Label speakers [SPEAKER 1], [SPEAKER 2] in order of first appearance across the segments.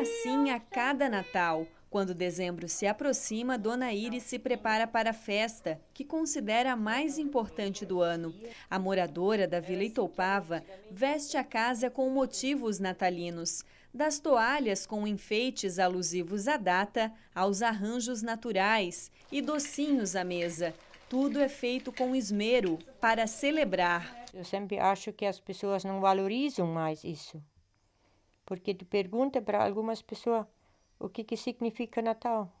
[SPEAKER 1] assim a cada Natal. Quando dezembro se aproxima, Dona Iris se prepara para a festa, que considera a mais importante do ano. A moradora da Vila Itoupava veste a casa com motivos natalinos, das toalhas com enfeites alusivos à data, aos arranjos naturais e docinhos à mesa. Tudo é feito com esmero para
[SPEAKER 2] celebrar. Eu sempre acho que as pessoas não valorizam mais isso. Porque tu pergunta para algumas pessoas o que, que significa Natal.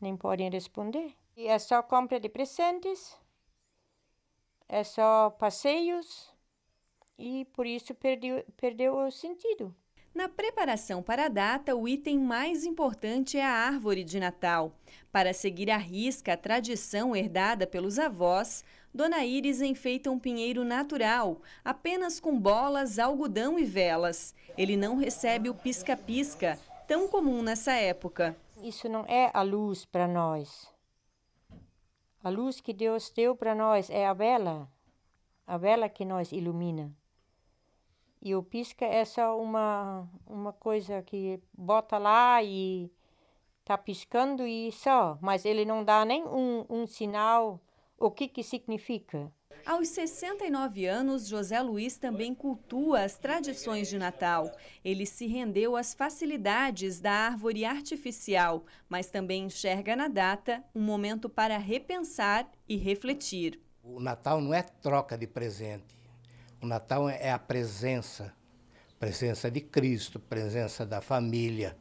[SPEAKER 2] Nem podem responder. E é só compra de presentes, é só passeios, e por isso perdeu, perdeu o sentido.
[SPEAKER 1] Na preparação para a data, o item mais importante é a árvore de Natal. Para seguir à risca a tradição herdada pelos avós, Dona Iris enfeita um pinheiro natural, apenas com bolas, algodão e velas. Ele não recebe o pisca-pisca, tão comum nessa época.
[SPEAKER 2] Isso não é a luz para nós. A luz que Deus deu para nós é a vela, a vela que nos ilumina. E o pisca é só uma, uma coisa que bota lá e tá piscando e só, mas ele não dá nem um, um sinal o que, que significa.
[SPEAKER 1] Aos 69 anos, José Luiz também cultua as tradições de Natal. Ele se rendeu às facilidades da árvore artificial, mas também enxerga na data um momento para repensar
[SPEAKER 3] e refletir. O Natal não é troca de presente, o Natal é a presença, presença de Cristo, presença da família.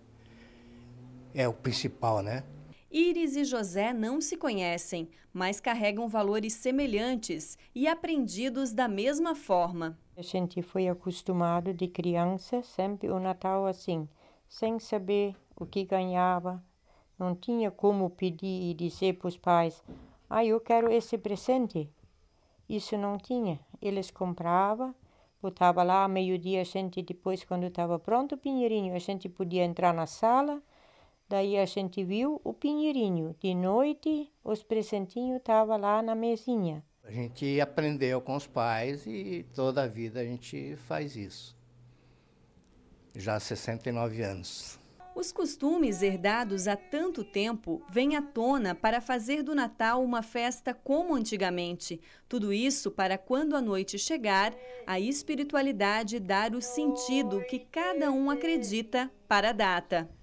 [SPEAKER 3] É o principal, né?
[SPEAKER 1] Íris e José não se conhecem, mas carregam valores semelhantes e aprendidos da mesma forma.
[SPEAKER 2] A gente foi acostumado de criança sempre o Natal assim, sem saber o que ganhava, não tinha como pedir e dizer para os pais: "Ah, eu quero esse presente". Isso não tinha. Eles compravam, botava lá, meio-dia a gente, depois, quando estava pronto o pinheirinho, a gente podia entrar na sala, daí a gente viu o pinheirinho. De noite, os presentinhos estavam lá na mesinha.
[SPEAKER 3] A gente aprendeu com os pais e toda a vida a gente faz isso. Já há 69 anos.
[SPEAKER 1] Os costumes herdados há tanto tempo vêm à tona para fazer do Natal uma festa como antigamente. Tudo isso para quando a noite chegar, a espiritualidade dar o sentido que cada um acredita para a data.